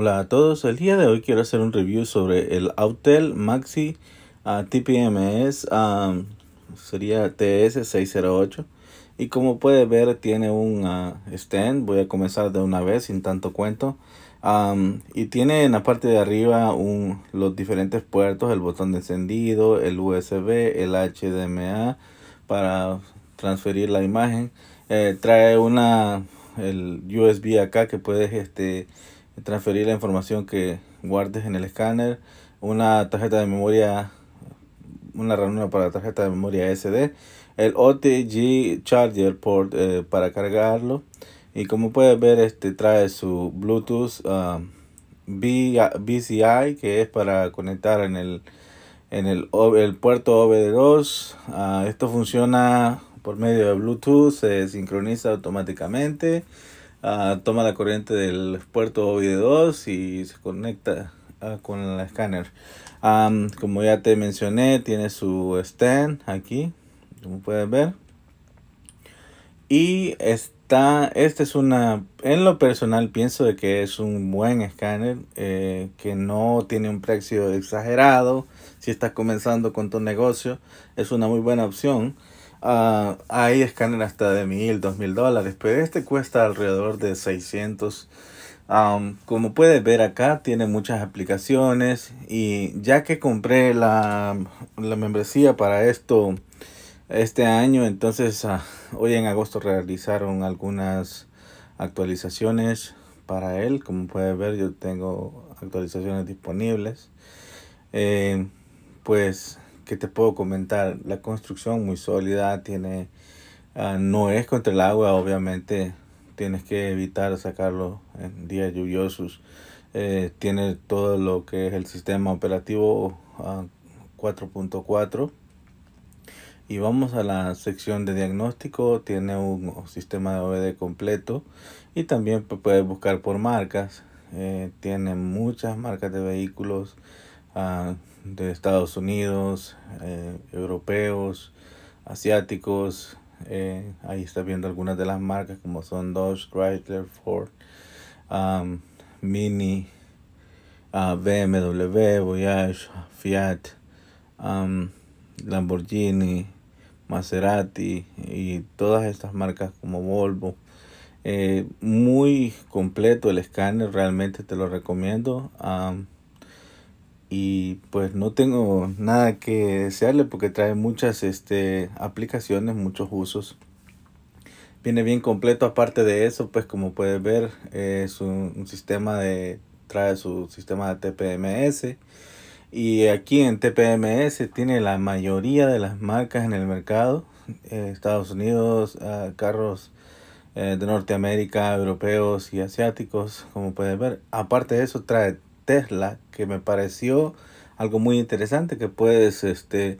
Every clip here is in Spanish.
Hola a todos, el día de hoy quiero hacer un review sobre el Autel Maxi ah, TPMS, ah, sería TS608 y como puede ver tiene un ah, stand, voy a comenzar de una vez sin tanto cuento y tiene en la parte de arriba los diferentes puertos, el botón de encendido, el USB, el HDMI para transferir la imagen, eh, trae una el USB acá que puedes este transferir la información que guardes en el escáner, una tarjeta de memoria, una reunión para tarjeta de memoria SD, el OTG Charger Port eh, para cargarlo y como puedes ver este trae su Bluetooth vci um, BCI que es para conectar en el el, puerto OBD2 ah, esto funciona por medio de Bluetooth se sincroniza automáticamente toma la corriente del puerto OBD2 y se conecta ah, con el escáner. como ya te mencioné, tiene su stand aquí, como puedes ver. Y está, este es una, en lo personal pienso de que es un buen escáner, eh, que no tiene un precio exagerado. Si estás comenzando con tu negocio, es una muy buena opción. Ah, hay escáner hasta de mil, dos mil dólares, pero este cuesta alrededor de 600. como puedes ver acá, tiene muchas aplicaciones y ya que compré la, la membresía para esto este año, entonces ah, hoy en agosto realizaron algunas actualizaciones para él. Como puedes ver, yo tengo actualizaciones disponibles. Eh, pues que te puedo comentar? La construcción muy sólida, tiene, ah, no es contra el agua, obviamente tienes que evitar sacarlo en días lluviosos. Eh, tiene todo lo que es el sistema operativo 4.4. Ah, y vamos a la sección de diagnóstico, tiene un sistema de OBD completo y también puedes buscar por marcas. Eh, tiene muchas marcas de vehículos de Estados Unidos, eh, europeos, asiáticos. Eh, ahí está viendo algunas de las marcas como son Dodge, Chrysler, Ford, um, Mini, uh, BMW, Voyage, Fiat, um, Lamborghini, Maserati y todas estas marcas como Volvo. Eh, muy completo el escáner, realmente te lo recomiendo. Um, y pues no tengo nada que desearle porque trae muchas este, aplicaciones, muchos usos. Viene bien completo aparte de eso, pues como puedes ver es un, sistema de, trae su sistema de TPMS y aquí en TPMS tiene la mayoría de las marcas en el mercado, eh, Estados Unidos, ah, carros eh, de Norteamérica, europeos y asiáticos, como puedes ver. Aparte de eso trae Tesla que me pareció algo muy interesante que puedes este,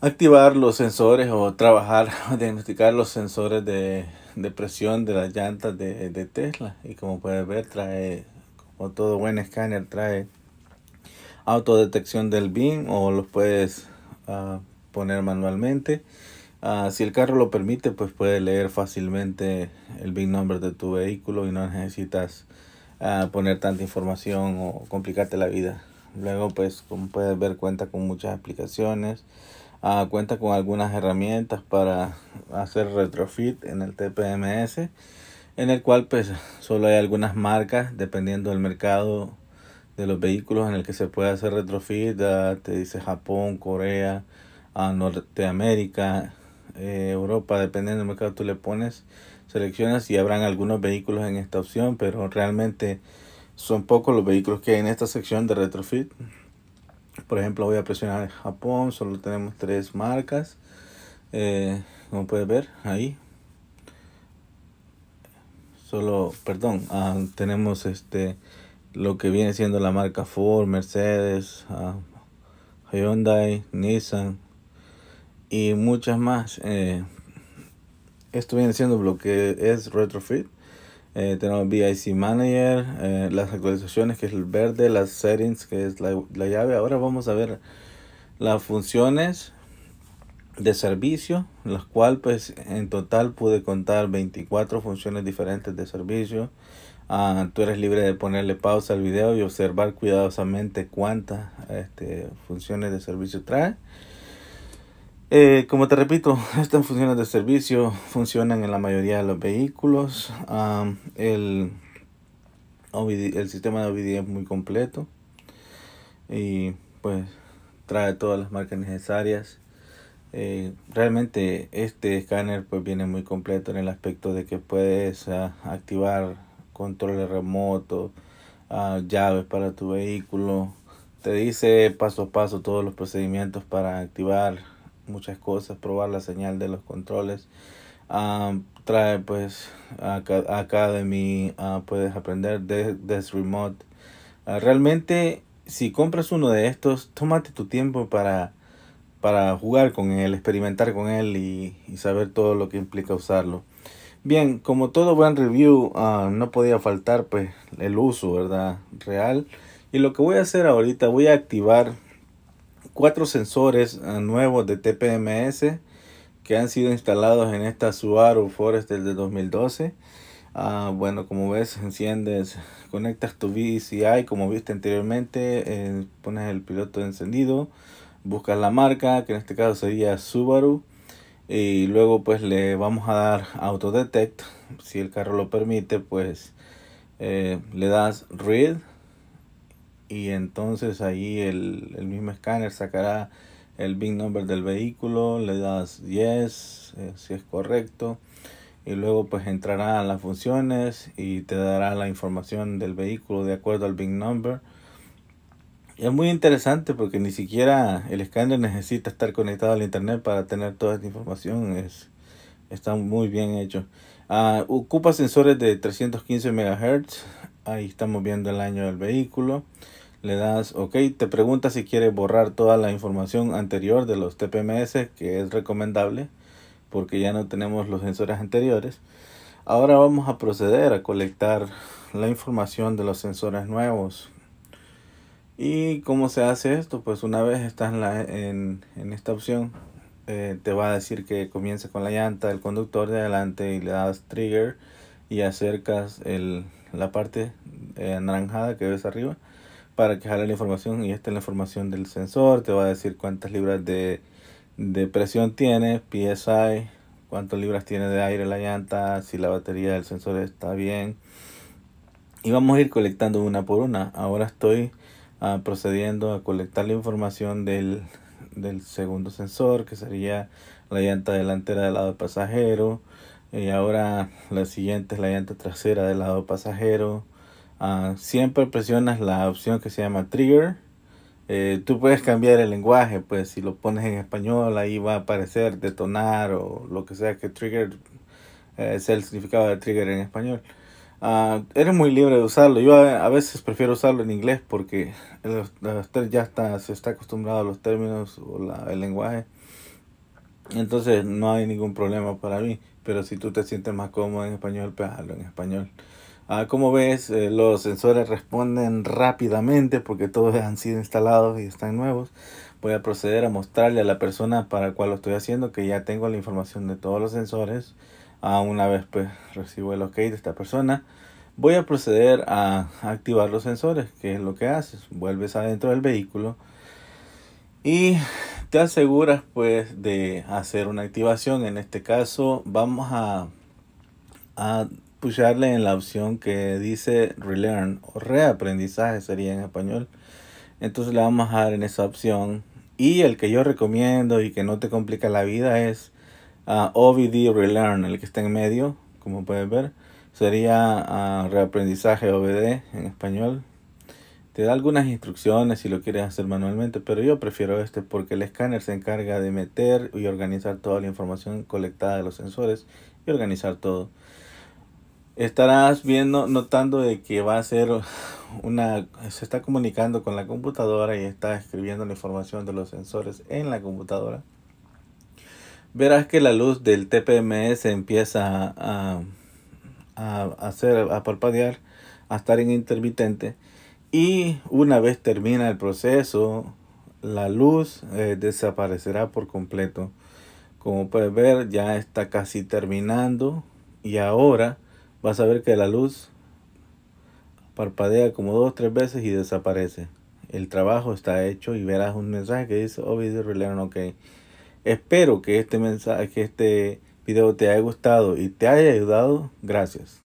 activar los sensores o trabajar, o diagnosticar los sensores de, presión de las llantas de, Tesla. Y como puedes ver, trae, como todo buen escáner, trae autodetección del BIM o los puedes ah, poner manualmente. Ah, si el carro lo permite, pues puede leer fácilmente el BIM number de tu vehículo y no necesitas a poner tanta información o complicarte la vida. Luego, pues, como puedes ver, cuenta con muchas aplicaciones. Ah, cuenta con algunas herramientas para hacer retrofit en el TPMS, en el cual pues solo hay algunas marcas dependiendo del mercado de los vehículos en el que se puede hacer retrofit. te dice Japón, Corea, ah, Norteamérica, eh, Europa, dependiendo del mercado tú le pones, seleccionas y habrán algunos vehículos en esta opción, pero realmente son pocos los vehículos que hay en esta sección de retrofit. Por ejemplo, voy a presionar Japón, solo tenemos tres marcas, eh, como puedes ver ahí. Solo, perdón, ah, tenemos este lo que viene siendo la marca Ford, Mercedes, ah, Hyundai, Nissan, y muchas más. Eh, esto viene siendo lo que es Retrofit. Eh, tenemos VIC Manager, eh, las actualizaciones que es el verde, las settings que es la, llave. Ahora vamos a ver las funciones de servicio, las cuales pues en total pude contar 24 funciones diferentes de servicio. Ah, tú eres libre de ponerle pausa al video y observar cuidadosamente cuántas este, funciones de servicio trae. Eh, como te repito, estas funciones de servicio funcionan en la mayoría de los vehículos. el, sistema de OVD es muy completo y pues trae todas las marcas necesarias. Eh, realmente este escáner pues viene muy completo en el aspecto de que puedes ah, activar controles remotos, ah, llaves para tu vehículo. Te dice paso a paso todos los procedimientos para activar muchas cosas, probar la señal de los controles. trae pues Academy, ah, puedes aprender de, Remote. Ah, realmente, si compras uno de estos, tómate tu tiempo para, para jugar con él, experimentar con él y, saber todo lo que implica usarlo. Bien, como todo buen review, ah, no podía faltar pues el uso, ¿verdad? Real. Y lo que voy a hacer ahorita, voy a activar cuatro sensores nuevos de TPMS que han sido instalados en esta Subaru Forester de 2012. Ah, bueno, como ves, enciendes, conectas tu VCI como viste anteriormente, eh, pones el piloto encendido, buscas la marca, que en este caso sería Subaru, y luego pues le vamos a dar Auto Detect, si el carro lo permite, pues eh, le das Read y entonces ahí el, mismo escáner sacará el VIN number del vehículo, le das yes, eh, si es correcto, y luego pues entrará a las funciones y te dará la información del vehículo de acuerdo al VIN number. Y es muy interesante porque ni siquiera el escáner necesita estar conectado al internet para tener toda esta información, es, está muy bien hecho. Ah, ocupa sensores de 315 MHz, ahí estamos viendo el año del vehículo le das ok te pregunta si quieres borrar toda la información anterior de los tpms que es recomendable porque ya no tenemos los sensores anteriores ahora vamos a proceder a colectar la información de los sensores nuevos y cómo se hace esto pues una vez estás en, esta opción eh, te va a decir que comience con la llanta del conductor de adelante y le das trigger y acercas el, la parte eh, anaranjada que ves arriba para que jale la información y esta es la información del sensor, te va a decir cuántas libras de, de presión tiene, PSI, cuántas libras tiene de aire la llanta, si la batería del sensor está bien. Y vamos a ir colectando una por una. Ahora estoy ah, procediendo a colectar la información del, del segundo sensor, que sería la llanta delantera del lado del pasajero, y ahora la siguiente es la llanta trasera del lado pasajero. Ah, siempre presionas la opción que se llama trigger. Eh, tú puedes cambiar el lenguaje, pues si lo pones en español ahí va a aparecer detonar o lo que sea que trigger Es eh, el significado de trigger en español. Ah, eres muy libre de usarlo. Yo a, veces prefiero usarlo en inglés porque el, ya está, se está acostumbrado a los términos o la, el lenguaje. Entonces no hay ningún problema para mí pero si tú te sientes más cómodo en español, pues en español. Ah, como ves, eh, los sensores responden rápidamente porque todos han sido instalados y están nuevos. Voy a proceder a mostrarle a la persona para la cual lo estoy haciendo que ya tengo la información de todos los sensores. Ah, una vez pues, recibo el ok de esta persona, voy a proceder a activar los sensores, que es lo que haces. Vuelves adentro del vehículo y te aseguras pues de hacer una activación. En este caso vamos a, a en la opción que dice relearn o reaprendizaje sería en español. Entonces le vamos a dar en esa opción. Y el que yo recomiendo y que no te complica la vida es a ah, Relearn, el que está en medio, como puedes ver. Sería ah, reaprendizaje OVD en español. Te da algunas instrucciones si lo quieres hacer manualmente, pero yo prefiero este porque el escáner se encarga de meter y organizar toda la información colectada de los sensores y organizar todo. Estarás viendo, notando de que va a ser una, se está comunicando con la computadora y está escribiendo la información de los sensores en la computadora. Verás que la luz del TPMS empieza a, a, hacer, a parpadear, a estar en intermitente y una vez termina el proceso, la luz eh, desaparecerá por completo. Como puedes ver, ya está casi terminando. Y ahora vas a ver que la luz parpadea como dos o tres veces y desaparece. El trabajo está hecho y verás un mensaje que dice oh, video Relearn OK. Espero que este mensaje, que este video te haya gustado y te haya ayudado. Gracias.